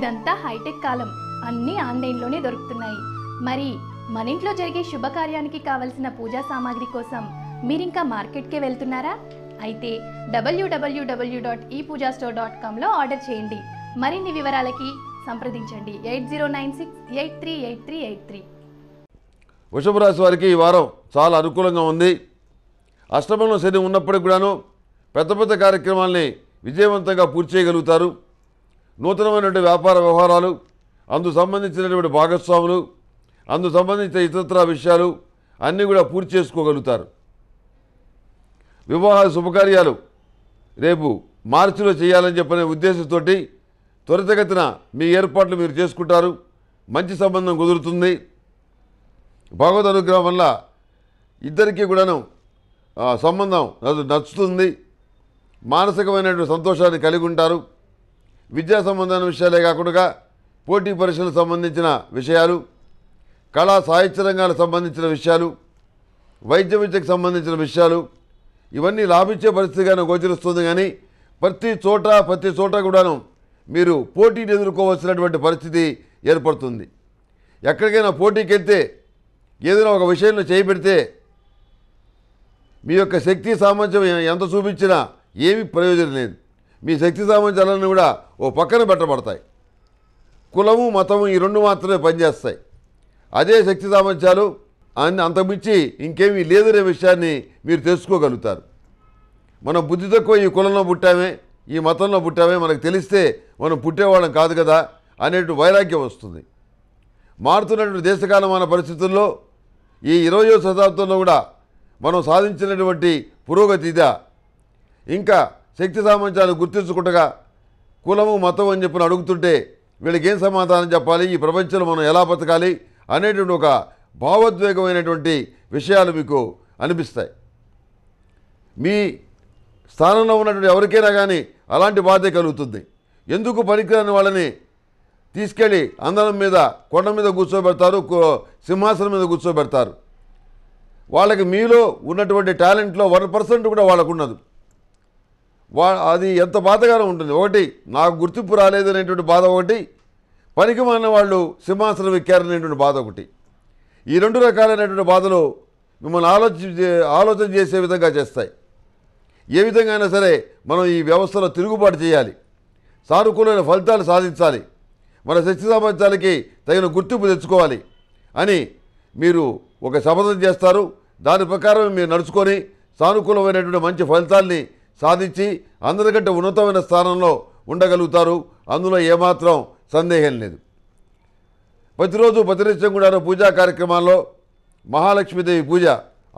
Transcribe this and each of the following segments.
ఇదంతా హైటెక్ కాలం అన్నీ ఆన్లైన్లోనే దొరుకుతున్నాయి మరి మన ఇంట్లో జరిగే శుభకార్యానికి కావలసిన పూజా సామాగ్రి కోసం మీరింకా మార్కెట్కే వెళ్తున్నారా అయితే W W W dot e puja store dot కామ్లో ఆర్డర్ చేయండి మరిన్ని వివరాలకి సంప్రదించండి eight zero nine six eight three eight three eight three వృషభ రాశి వారికి ఈ వారం చాలా అనుకూలంగా ఉంది అష్టమంలో శని ఉన్నప్పటికి కూడాను పెద్ద పెద్ద కార్యక్రమాల్ని విజయవంతంగా పూర్తి చేయగలుగుతారు నూతనమైనటువంటి వ్యాపార వ్యవహారాలు అందు సంబంధించినటువంటి భాగస్వాములు అందు సంబంధించిన ఇతరత్ర విషయాలు అన్నీ కూడా పూర్తి చేసుకోగలుగుతారు వివాహ శుభకార్యాలు రేపు మార్చిలో చేయాలని చెప్పనే ఉద్దేశంతో త్వరితగతిన మీ ఏర్పాట్లు మీరు చేసుకుంటారు మంచి సంబంధం కుదురుతుంది భగవద్ అనుగ్రహం వల్ల ఇద్దరికీ కూడాను సంబంధం నచ్చుతుంది మానసికమైనటువంటి సంతోషాన్ని కలిగి ఉంటారు విద్యా సంబంధమైన విషయాలే కాకుండా పోటీ పరీక్షలకు సంబంధించిన విషయాలు కళా సాహిత్య రంగాలకు సంబంధించిన విషయాలు వైద్య విద్యకు సంబంధించిన విషయాలు ఇవన్నీ లాభించే పరిస్థితిగానే గోచరిస్తుంది కానీ ప్రతి చోట ప్రతి చోట కూడాను మీరు పోటీని ఎదుర్కోవాల్సినటువంటి పరిస్థితి ఏర్పడుతుంది ఎక్కడికైనా పోటీకి వెళ్తే ఏదైనా ఒక విషయంలో చేయబెడితే మీ యొక్క శక్తి సామర్థ్యం ఎంత చూపించినా ఏమీ ప్రయోజనం లేదు మీ శక్తి సామర్థ్యాలన్నీ కూడా ఓ పక్కన పెట్టబడతాయి కులము మతము ఈ రెండు మాత్రమే పనిచేస్తాయి అదే శక్తి సామర్థ్యాలు అని అంతకుమించి ఇంకేమీ లేదనే విషయాన్ని మీరు తెలుసుకోగలుగుతారు మనం బుద్ధి తక్కువ ఈ కులంలో పుట్టామే ఈ మతంలో పుట్టామే మనకు తెలిస్తే మనం పుట్టేవాళ్ళం కాదు కదా అనేటు వైరాగ్యం వస్తుంది మారుతున్నటువంటి దేశకాలమైన పరిస్థితుల్లో ఈ ఇరవయో శతాబ్దంలో కూడా మనం సాధించినటువంటి పురోగతి ఇంకా శక్తి సామర్థ్యాలు గుర్తించుకుంటగా కులము మతం అని చెప్పిన అడుగుతుంటే వీళ్ళకి ఏం సమాధానం చెప్పాలి ఈ ప్రపంచంలో మనం ఎలా బతకాలి అనేటువంటి ఒక భావోద్వేగమైనటువంటి విషయాలు మీకు అనిపిస్తాయి మీ స్థానంలో ఉన్నటువంటి ఎవరికైనా కానీ అలాంటి బాధ కలుగుతుంది ఎందుకు పనికిరాని వాళ్ళని తీసుకెళ్ళి అందరం మీద కొండ మీద కూర్చోబెడతారు సింహాసనం మీద కూర్చోబెడతారు వాళ్ళకి మీలో ఉన్నటువంటి టాలెంట్లో వన్ పర్సెంట్ కూడా వాళ్ళకు ఉండదు వా అది ఎంత బాధగానే ఉంటుంది ఒకటి నాకు గుర్తింపు రాలేదనేటువంటి బాధ ఒకటి మన వాళ్ళు సింహాసనం ఎక్కారనేటువంటి బాధ ఒకటి ఈ రెండు రకాలైనటువంటి బాధలు మిమ్మల్ని ఆలోచి ఆలోచన చేసే విధంగా చేస్తాయి ఏ విధంగా అయినా సరే మనం ఈ వ్యవస్థలో తిరుగుబాటు చేయాలి సానుకూలమైన ఫలితాలు సాధించాలి మన శక్తి సామర్థ్యాలకి తగిన గుర్తింపు తెచ్చుకోవాలి అని మీరు ఒక శపథం చేస్తారు దాని ప్రకారం మీరు నడుచుకొని సానుకూలమైనటువంటి మంచి ఫలితాల్ని సాధించి అందరికంటే ఉన్నతమైన స్థానంలో ఉండగలుగుతారు అందులో ఏమాత్రం సందేహం లేదు ప్రతిరోజు ప్రతినిత్యం కూడా పూజా కార్యక్రమాల్లో మహాలక్ష్మీదేవి పూజ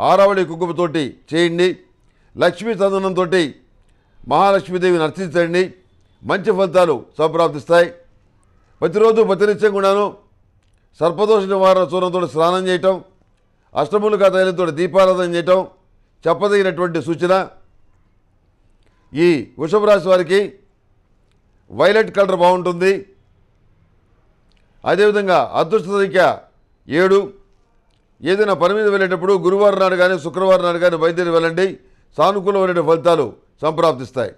ఆరావళి కుంకుమతోటి చేయండి లక్ష్మీ చందనంతో మహాలక్ష్మీదేవి నర్తించండి మంచి ఫలితాలు సంప్రాప్తిస్తాయి ప్రతిరోజు ప్రతినిత్యం కూడాను సర్పదోష నివారణ చూర్ణంతో స్నానం చేయటం అష్టములుగా తైలంతో దీపారాధన చేయటం చెప్పదగినటువంటి సూచన ఈ వృషభ రాశి వారికి వైలెట్ కలర్ బాగుంటుంది అదేవిధంగా అదృష్ట సంఖ్య ఏడు ఏదైనా పని మీద వెళ్ళేటప్పుడు గురువారం నాడు కానీ శుక్రవారం నాడు కానీ వైద్యులు వెళ్ళండి సానుకూలమైన ఫలితాలు సంప్రాప్తిస్తాయి